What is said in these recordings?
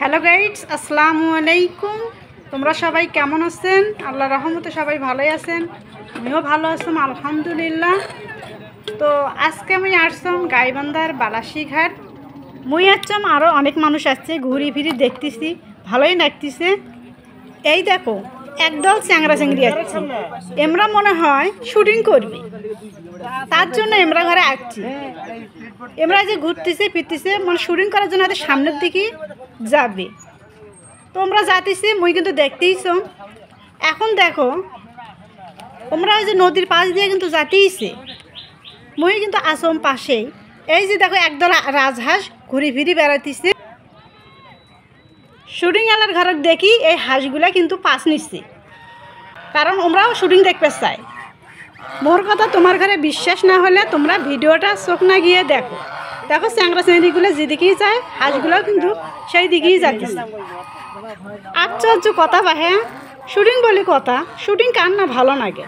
Hello guides আসসালামু আলাইকুম তোমরা সবাই কেমন আছেন আল্লাহ রহমতে সবাই ভালোই আছেন আমিও ভালো আসাম আলহামদুলিল্লাহ তো আজকে আমি আসতাম গাইবান্ধার বালাসিঘাট মুই আসছাম আরও অনেক মানুষ আসছে ঘুরি ফিরি দেখতেছি ভালোই লাগতেছে এই দেখো একদল চ্যাংরা চ্যাংরি আসছে এমরা মনে হয় শুটিং করবে তার জন্য এমরা ঘরে আসছি এমরা যে ঘুরতেছে ফিরতেছে মানে শুটিং করার জন্য এদের সামনের দিকে যাবে তোমরা যাইতেছি মুই কিন্তু দেখতেইছ এখন দেখো তোমরা ওই যে নদীর পাশ দিয়ে কিন্তু যাতেইছে মুই কিন্তু আসম পাশেই এই যে দেখো একদল রাজহাঁস ঘুরি ফিরি বেড়াইতেছে শুটিং আলার ঘরক দেখি এই হাঁসগুলা কিন্তু পাশ নিচ্ছে কারণ ওমরাও শুটিং দেখবে চাই মোর কথা তোমার ঘরে বিশ্বাস না হলে তোমরা ভিডিওটা চোখ না গিয়ে দেখো দেখো চ্যাংরা চ্যাংরিগুলো যেদিকেই যায় হাঁসগুলো কিন্তু সেই দিকেই যাচ্ছে আশ্চর্য কথা বাহে হ্যাঁ? শুটিং বলি কথা শুটিং কার না ভালো লাগে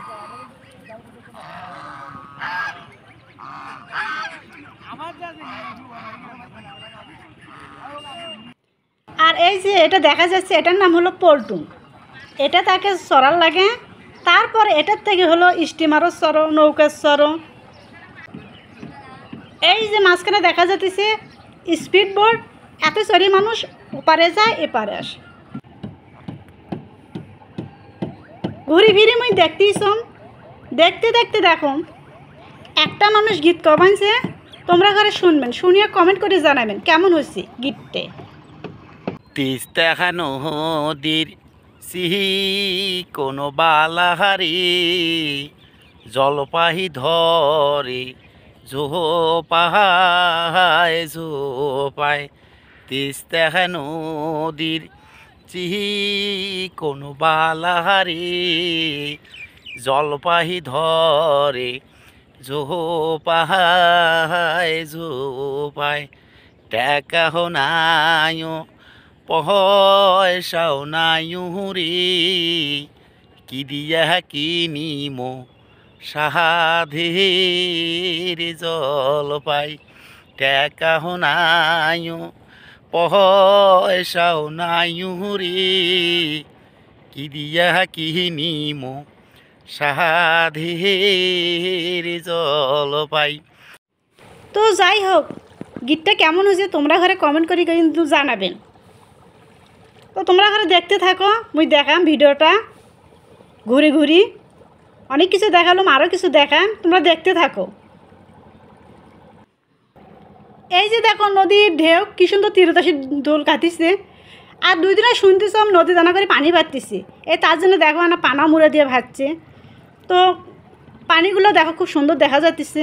আর এই যে এটা দেখা যাচ্ছে এটার নাম হলো পল্টুন এটা তাকে চড়ার লাগে তারপর এটার থেকে হলো স্টিমারও চড়ো নৌকার চড়ো এই যে মাঝখানে দেখা যেতেছে স্পিড বোর্ড এত সরি মানুষ ওপারে যায় এপারে আসে ঘুরি ফিরি মুই দেখতেইছম দেখতে দেখতে দেখো একটা মানুষ গীত কমাইছে তোমরা ঘরে শুনবেন শুনিয়ে কমেন্ট করে জানাবেন কেমন হয়েছে গীতটে পিস্তাখা সিহি কোনো বালাহারি জলপাহি ধরে ঝোপায় ঝোপায় তিস্তা নদীর চিকন বালাহারে জলপাহি ধরে ঝোপায় ঝোপায় টেকাহ নাইও পহসাও নাইও রে কি দিয়া কিনিমো সাহাধীর জল পাই টেকাহ নাইও পহসাও নাইহুরি রে কি দিয়া মো সাহাধীর জল পাই তো যাই হোক গীতটা কেমন হয়েছে তোমরা ঘরে কমেন্ট করে কিন্তু জানাবেন তো তোমরা ঘরে দেখতে থাকো মুই দেখাম ভিডিওটা ঘুরি ঘুরি অনেক কিছু দেখালাম আরও কিছু দেখান তোমরা দেখতে থাকো এই যে দেখো নদীর ঢেউ কি সুন্দর তীরতাসী দোল কাটিছে আর দুই দিনে শুনতেছিলাম নদী দানা করে পানি ভাততেছে এই তার জন্য দেখো না পানা মুড়ে দিয়ে ভাজছে তো পানিগুলো দেখো খুব সুন্দর দেখা যাচ্ছে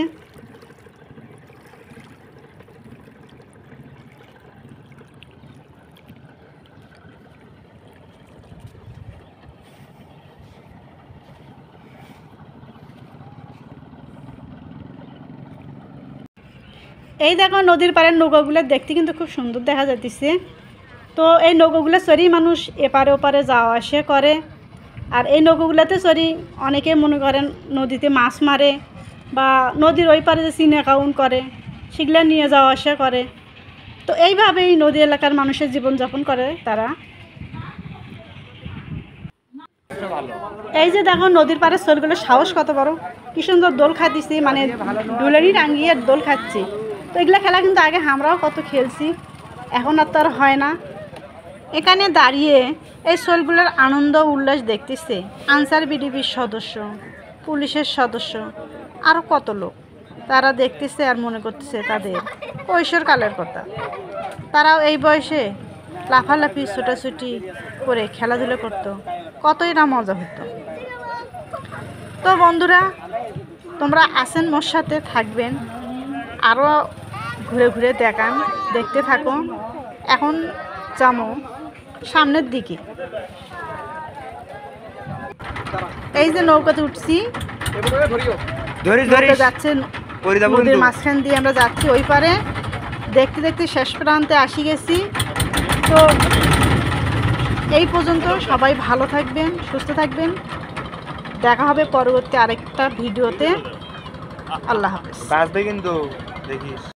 এই দেখো নদীর পাড়ের নৌকাগুলো দেখতে কিন্তু খুব সুন্দর দেখা যাইতেছে তো এই নৌকোগুলো সরি মানুষ এপারে ওপারে যাওয়া আসে করে আর এই নৌকোগুলোতে সরি অনেকে মনে করেন নদীতে মাছ মারে বা নদীর ওই পারে যে সিনে কাউন্ট করে সেগুলো নিয়ে যাওয়া আসা করে তো এইভাবেই নদী এলাকার মানুষের জীবনযাপন করে তারা এই যে দেখো নদীর পাড়ে সরগুলো সাহস কত বড় কি সুন্দর দোল খাচ্ছি মানে ডুলারি রাঙিয়ে দোল খাচ্ছে তো এগুলো খেলা কিন্তু আগে আমরাও কত খেলছি এখন আর তো আর হয় না এখানে দাঁড়িয়ে এই শোলগুলোর আনন্দ উল্লাস দেখতেছে আনসার বিডিপির সদস্য পুলিশের সদস্য আরও কত লোক তারা দেখতেছে আর মনে করতেছে তাদের ঐশ্বর কালের কথা তারাও এই বয়সে লাফালাফি ছুটাছুটি করে খেলাধুলা করতো কতই না মজা হতো তো বন্ধুরা তোমরা আসেন মোর সাথে থাকবেন আরও ঘুরে ঘুরে দেখান দেখতে থাকো এখন যাবো সামনের দিকে এই যে নৌকাতে উঠছি মাঝখান দিয়ে আমরা যাচ্ছি ওই পারে দেখতে দেখতে শেষ প্রান্তে আসি গেছি তো এই পর্যন্ত সবাই ভালো থাকবেন সুস্থ থাকবেন দেখা হবে পরবর্তী আরেকটা ভিডিওতে আল্লাহ হাফেজ কিন্তু দেখিস